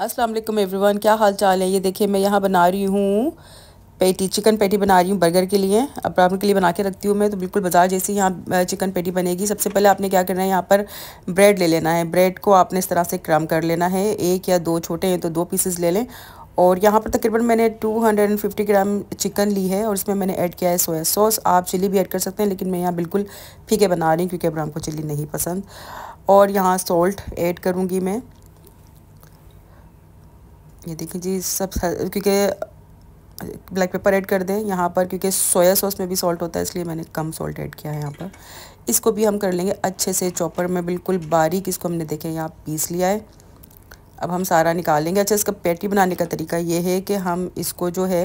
Aslam everyone क्या हाल चाल है ये देखिए मैं यहाँ बना रही हूँ पेटी चिकन पेटी बना रही हूँ बर्गर के लिए अब प्रॉब्लम के लिए बना के रखती हूँ मैं तो बिल्कुल बाजार जैसे यहाँ चिकन पेटी बनेगी सबसे पहले आपने क्या करना है यहाँ पर ब्रेड ले लेना है ब्रेड को आपने इस तरह से क्रम कर लेना है एक या दो छोटे हैं तो दो पीसेस ले लें और यहाँ पर तकरीबन मैंने 250 ग्राम चिकन ली है और इसमें मैंने ऐड किया है सोया सॉस आप चिली भी ऐड कर सकते हैं लेकिन मैं यहाँ बिल्कुल फीके बना रही हूँ क्योंकि अब को चिली नहीं पसंद और यहाँ सॉल्ट ऐड करूँगी मैं ये देखिए जी सब क्योंकि ब्लैक पेपर ऐड कर दें यहाँ पर क्योंकि सोया सॉस में भी सॉल्ट होता है इसलिए मैंने कम सॉल्ट ऐड किया है यहाँ पर इसको भी हम कर लेंगे अच्छे से चॉपर में बिल्कुल बारीक इसको हमने देखे यहाँ पीस लिया है अब हम सारा निकालेंगे अच्छा इसका पैटी बनाने का तरीका ये है कि हम इसको जो है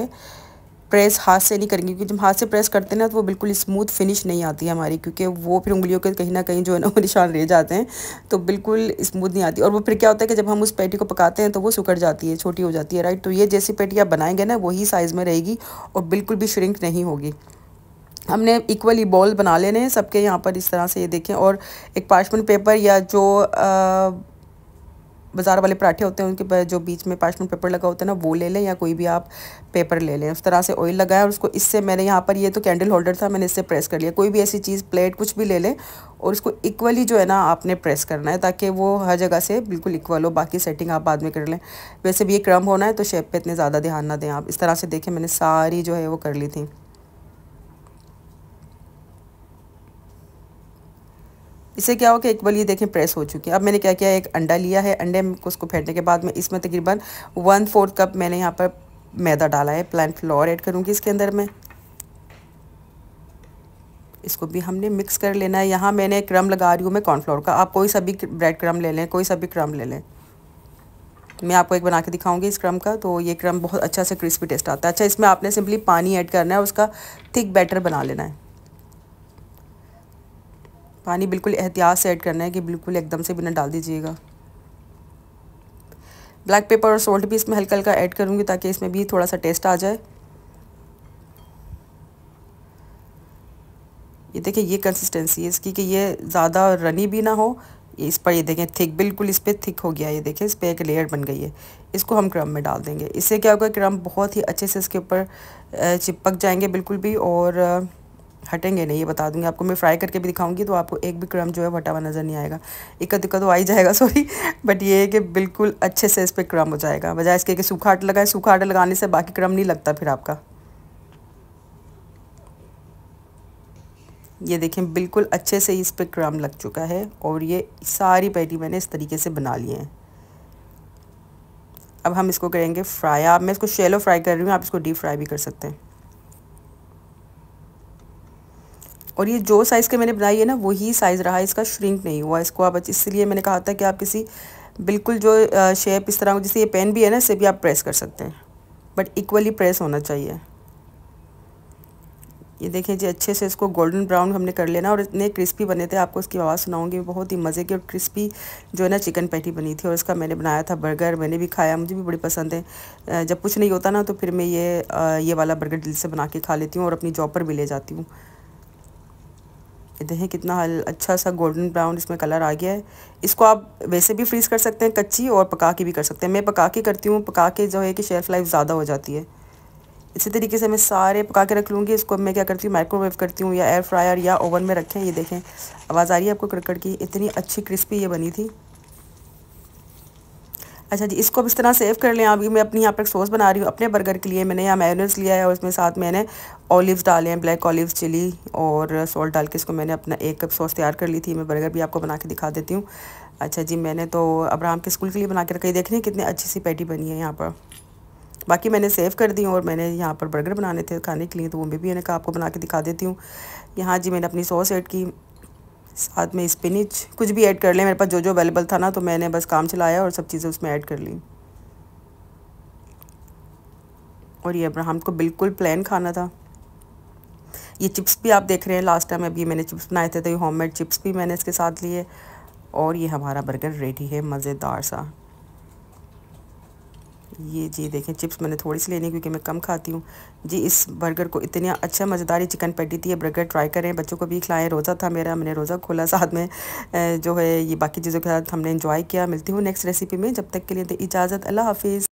प्रेस हाथ से नहीं करेंगे क्योंकि जब हाथ से प्रेस करते हैं ना तो वो बिल्कुल स्मूथ फिनिश नहीं आती है हमारी क्योंकि वो फिर उंगलियों के कहीं ना कहीं जो है ना वो निशान रह जाते हैं तो बिल्कुल स्मूथ नहीं आती और वो फिर क्या होता है कि जब हम उस पेटी को पकाते हैं तो वो सुकड़ जाती है छोटी हो जाती है राइट तो ये जैसी पेटी आप बनाएंगे ना वही साइज़ में रहेगी और बिल्कुल भी श्रिंक नहीं होगी हमने इक्वली बॉल बना लेने हैं सबके यहाँ पर इस तरह से ये देखें और एक पार्चमेंट पेपर या जो आ, बाज़ार वाले पराठे होते हैं उनके जो बीच में पार्चमेंट पेपर लगा होता है ना वो ले लें या कोई भी आप पेपर ले लें उस तरह से ऑयल लगाया और उसको इससे मैंने यहाँ पर ये तो कैंडल होल्डर था मैंने इससे प्रेस कर लिया कोई भी ऐसी चीज़ प्लेट कुछ भी ले लें और उसको इक्वली जो है ना आपने प्रेस करना है ताकि वो हर जगह से बिल्कुल इक्वल हो बाकी सेटिंग आप बाद में कर लें वैसे भी ये क्रम होना है तो शेप पर इतने ज़्यादा ध्यान ना दें आप इस तरह से देखें मैंने सारी जो है वो कर ली थी इससे क्या हो कि एक बार ये देखें प्रेस हो चुकी है अब मैंने क्या किया एक अंडा लिया है अंडे को उसको फेंटने के बाद में इसमें तकरीबन वन फोर्थ कप मैंने यहाँ पर मैदा डाला है प्लान फ्लोर ऐड करूँगी इसके अंदर मैं इसको भी हमने मिक्स कर लेना है यहाँ मैंने क्रम लगा रही हूँ मैं कॉर्नफ्लोर का आप कोई सा भी ब्रेड क्रम ले लें कोई सा भी क्रम ले लें तो मैं आपको एक बना के दिखाऊंगी इस क्रम का तो ये क्रम बहुत अच्छा से क्रिस्पी टेस्ट आता है अच्छा इसमें आपने सिंपली पानी ऐड करना है उसका थिक बैटर बना लेना है पानी बिल्कुल एहतियात से ऐड करना है कि बिल्कुल एकदम से बिना डाल दीजिएगा ब्लैक पेपर और सॉल्ट भी इसमें हल्का हल्का ऐड करूँगी ताकि इसमें भी थोड़ा सा टेस्ट आ जाए ये देखिए ये कंसिस्टेंसी है इसकी कि ये ज़्यादा रनी भी ना हो इस पर ये देखें थिक बिल्कुल इस पर थिक हो गया ये देखें इस पर एक लेयर बन गई है इसको हम क्रम में डाल देंगे इससे क्या होगा क्रम बहुत ही अच्छे से इसके ऊपर चिपक जाएंगे बिल्कुल भी और हटेंगे नहीं ये बता दूंगी आपको मैं फ्राई करके भी दिखाऊंगी तो आपको एक भी क्रम जो है फटा हुआ नज़र नहीं आएगा इक्का दिक्कत तो आ ही जाएगा सॉरी बट ये है कि बिल्कुल अच्छे से इस पर क्रम हो जाएगा वजह इसके कि सूखा आटा लगाए सूखा आटा लगाने से बाकी क्रम नहीं लगता फिर आपका ये देखें बिल्कुल अच्छे से इस पर क्रम लग चुका है और ये सारी पैटी मैंने इस तरीके से बना लिए हैं अब हम इसको करेंगे फ्राई आप मैं इसको शेलो फ्राई कर रही हूँ आप इसको डीप फ्राई भी कर सकते हैं और ये जो साइज़ के मैंने बनाई है ना वही साइज़ रहा इसका श्रिंक नहीं हुआ इसको आप इसलिए मैंने कहा था कि आप किसी बिल्कुल जो शेप इस तरह जैसे ये पेन भी है ना इसे भी आप प्रेस कर सकते हैं बट इक्वली प्रेस होना चाहिए ये देखिए जी अच्छे से इसको गोल्डन ब्राउन हमने कर लेना और इतने क्रिस्पी बने थे आपको इसकी आवाज़ सुनाऊंगी बहुत ही मज़े की और क्रिस्पी जो है ना चिकन पैटी बनी थी और इसका मैंने बनाया था बर्गर मैंने भी खाया मुझे भी बड़ी पसंद है जब कुछ नहीं होता ना तो फिर मैं ये ये वाला बर्गर दिल से बना के खा लेती हूँ और अपनी जॉब पर भी ले जाती हूँ देखें कितना हल अच्छा सा गोल्डन ब्राउन इसमें कलर आ गया है इसको आप वैसे भी फ्रीज़ कर सकते हैं कच्ची और पका के भी कर सकते हैं मैं पका के करती हूँ पका के जो है कि शेल्फ़ लाइफ ज़्यादा हो जाती है इसी तरीके से मैं सारे पका के रख लूँगी इसको मैं क्या करती हूँ माइक्रोवेव करती हूँ या एयर फ्रायर या ओवन में रखें ये देखें आवाज़ आ रही है आपको कड़कड़ की इतनी अच्छी क्रिस्पी ये बनी थी अच्छा जी इसको अब इस तरह सेव कर लें अभी मैं अपनी यहाँ पर सॉस बना रही हूँ अपने बर्गर के लिए मैंने यहाँ मैनस लिया है और उसमें साथ मैंने ऑलिव्स डाले हैं ब्लैक ऑलिव्स चिली और सॉल्ट डाल के इसको मैंने अपना एक कप सॉस तैयार कर ली थी मैं बर्गर भी आपको बना के दिखा देती हूँ अच्छा जी मैंने तो अब्राहम के स्कूल के लिए बना के रखी देखने कितने कितनी अच्छी सी पैटी बनी है यहाँ पर बाकी मैंने सेव कर दी और मैंने यहाँ पर बर्गर बनाने थे खाने के लिए तो वो भी मैंने कहा आपको बना के दिखा देती हूँ यहाँ जी मैंने अपनी सॉस ऐड की साथ में स्पिनिच कुछ भी ऐड कर लें मेरे पास जो जो अवेलेबल था ना तो मैंने बस काम चलाया और सब चीज़ें उसमें ऐड कर ली और ये अब्राहम को बिल्कुल प्लान खाना था ये चिप्स भी आप देख रहे हैं लास्ट टाइम अभी मैंने चिप्स बनाए थे तो ये होममेड चिप्स भी मैंने इसके साथ लिए और ये हमारा बर्गर रेडी है मज़ेदार सा ये जी देखें चिप्स मैंने थोड़ी सी लेनी है क्योंकि मैं कम खाती हूँ जी इस बर्गर को इतनी अच्छा मज़ेदारी चिकन पेटी थी ये बर्गर ट्राई करें बच्चों को भी खिलाएं रोज़ा था मेरा मैंने रोज़ा खोला साथ में जो है ये बाकी चीज़ों के साथ हमने इंजॉय किया मिलती हूँ नेक्स्ट रेसिपी में जब तक के लिए तो इजाज़त अल्लाह हाफिज़